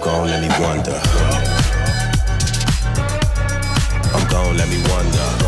gone, let me wonder. I'm gone, let me wonder.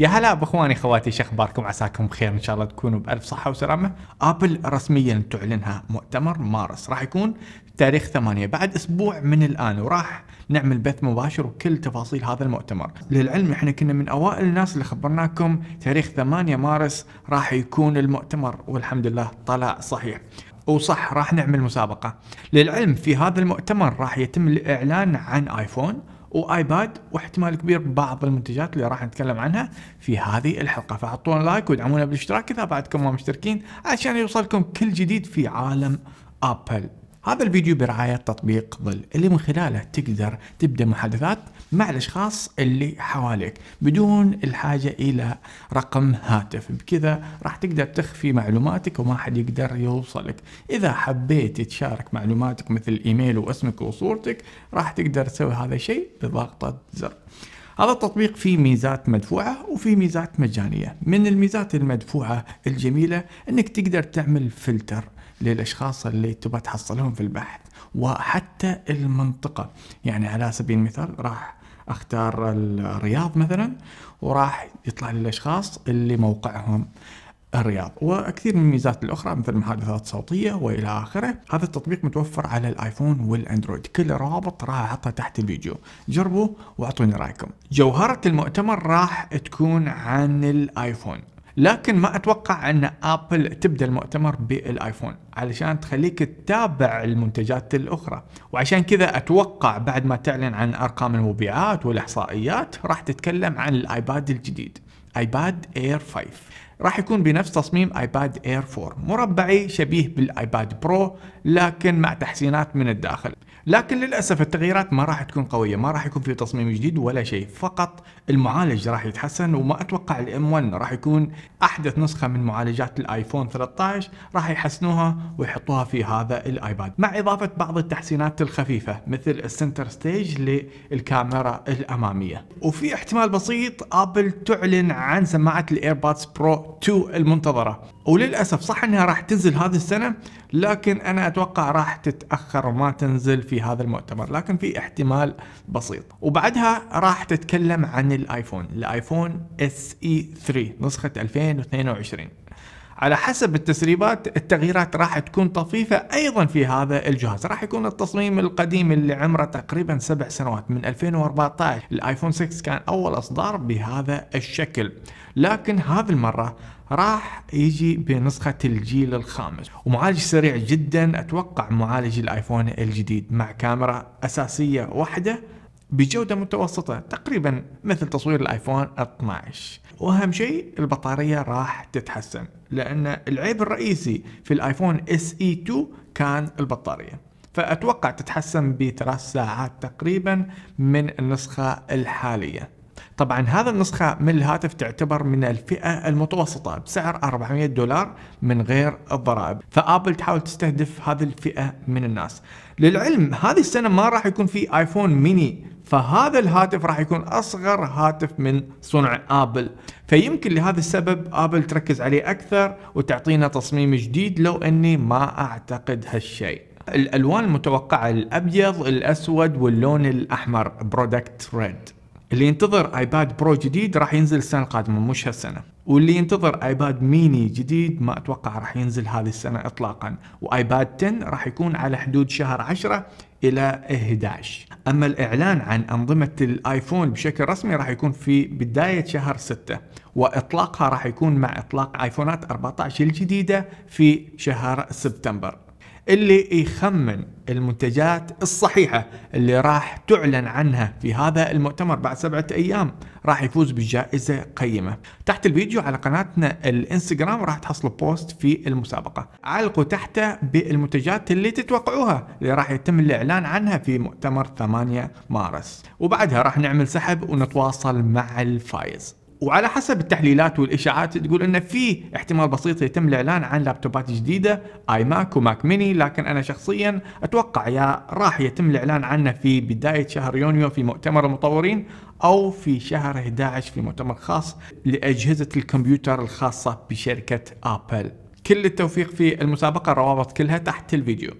يا هلا باخواني خواتي شو اخباركم عساكم بخير ان شاء الله تكونوا بالف صحه وسلامه ابل رسميا تعلنها مؤتمر مارس راح يكون تاريخ 8 بعد اسبوع من الان وراح نعمل بث مباشر وكل تفاصيل هذا المؤتمر للعلم احنا كنا من اوائل الناس اللي خبرناكم تاريخ 8 مارس راح يكون المؤتمر والحمد لله طلع صحيح وصح راح نعمل مسابقة للعلم في هذا المؤتمر راح يتم الإعلان عن آيفون وايباد واحتمال كبير بعض المنتجات اللي راح نتكلم عنها في هذه الحلقه فحطونا لايك وادعمونا بالاشتراك اذا بعدكم ما مشتركين عشان يوصلكم كل جديد في عالم ابل هذا الفيديو برعاية تطبيق ظل اللي من خلاله تقدر تبدأ محادثات مع الأشخاص اللي حواليك بدون الحاجة إلى رقم هاتف بكذا راح تقدر تخفي معلوماتك وما حد يقدر يوصلك إذا حبيت تشارك معلوماتك مثل إيميل واسمك وصورتك راح تقدر تسوي هذا الشيء بضغطة زر هذا التطبيق فيه ميزات مدفوعة وفيه ميزات مجانية من الميزات المدفوعة الجميلة أنك تقدر تعمل فلتر للاشخاص اللي تبغى تحصلهم في البحث وحتى المنطقه يعني على سبيل المثال راح اختار الرياض مثلا وراح يطلع لي الاشخاص اللي موقعهم الرياض وكثير من الميزات الاخرى مثل محادثات صوتيه والى اخره هذا التطبيق متوفر على الايفون والاندرويد كل الروابط راح احطها تحت الفيديو جربوا واعطوني رايكم جوهره المؤتمر راح تكون عن الايفون لكن ما اتوقع ان ابل تبدا المؤتمر بالايفون علشان تخليك تتابع المنتجات الاخرى وعشان كذا اتوقع بعد ما تعلن عن ارقام المبيعات والاحصائيات راح تتكلم عن الايباد الجديد ايباد اير 5 راح يكون بنفس تصميم ايباد اير 4 مربعي شبيه بالايباد برو لكن مع تحسينات من الداخل لكن للاسف التغييرات ما راح تكون قويه ما راح يكون في تصميم جديد ولا شيء فقط المعالج راح يتحسن وما اتوقع الام 1 راح يكون احدث نسخه من معالجات الايفون 13 راح يحسنوها ويحطوها في هذا الايباد مع اضافه بعض التحسينات الخفيفه مثل السنتر ستيج للكاميرا الاماميه وفي احتمال بسيط ابل تعلن عن سماعه الايربادز برو 2 المنتظره وللاسف صح انها راح تنزل هذه السنه لكن انا اتوقع راح تتاخر وما تنزل في هذا المؤتمر لكن في احتمال بسيط وبعدها راح تتكلم عن الايفون الايفون اس اي 3 نسخه 2022 على حسب التسريبات التغييرات راح تكون طفيفة أيضا في هذا الجهاز راح يكون التصميم القديم اللي عمره تقريبا سبع سنوات من 2014 الايفون 6 كان أول إصدار بهذا الشكل لكن هذه المرة راح يجي بنسخة الجيل الخامس ومعالج سريع جدا أتوقع معالج الايفون الجديد مع كاميرا أساسية واحدة بجودة متوسطة تقريبا مثل تصوير الايفون 12 واهم شيء البطارية راح تتحسن لان العيب الرئيسي في الايفون اس اي 2 كان البطارية فاتوقع تتحسن بثلاث ساعات تقريبا من النسخة الحالية طبعا هذا النسخة من الهاتف تعتبر من الفئة المتوسطة بسعر 400 دولار من غير الضرائب فآبل تحاول تستهدف هذه الفئة من الناس للعلم هذه السنة ما راح يكون في آيفون ميني فهذا الهاتف راح يكون اصغر هاتف من صنع ابل فيمكن لهذا السبب ابل تركز عليه اكثر وتعطينا تصميم جديد لو اني ما اعتقد هالشيء الالوان المتوقعه الابيض الاسود واللون الاحمر برودكت ريد اللي ينتظر ايباد برو جديد راح ينزل السنه القادمه مش هالسنه واللي ينتظر ايباد ميني جديد ما اتوقع راح ينزل هذه السنه اطلاقا وايباد 10 راح يكون على حدود شهر 10 الى 11 اما الاعلان عن انظمه الايفون بشكل رسمي راح يكون في بدايه شهر 6 واطلاقها راح يكون مع اطلاق ايفونات 14 الجديده في شهر سبتمبر اللي يخمن المنتجات الصحيحة اللي راح تعلن عنها في هذا المؤتمر بعد سبعة أيام راح يفوز بجائزة قيمة تحت الفيديو على قناتنا الانستغرام راح تحصلوا بوست في المسابقة علقوا تحته بالمنتجات اللي تتوقعوها اللي راح يتم الإعلان عنها في مؤتمر 8 مارس وبعدها راح نعمل سحب ونتواصل مع الفائز وعلى حسب التحليلات والاشاعات تقول انه في احتمال بسيط يتم الاعلان عن لابتوبات جديده اي ماك وماك ميني لكن انا شخصيا اتوقع يا راح يتم الاعلان عنه في بدايه شهر يونيو في مؤتمر المطورين او في شهر 11 في مؤتمر خاص لاجهزه الكمبيوتر الخاصه بشركه ابل. كل التوفيق في المسابقه الروابط كلها تحت الفيديو.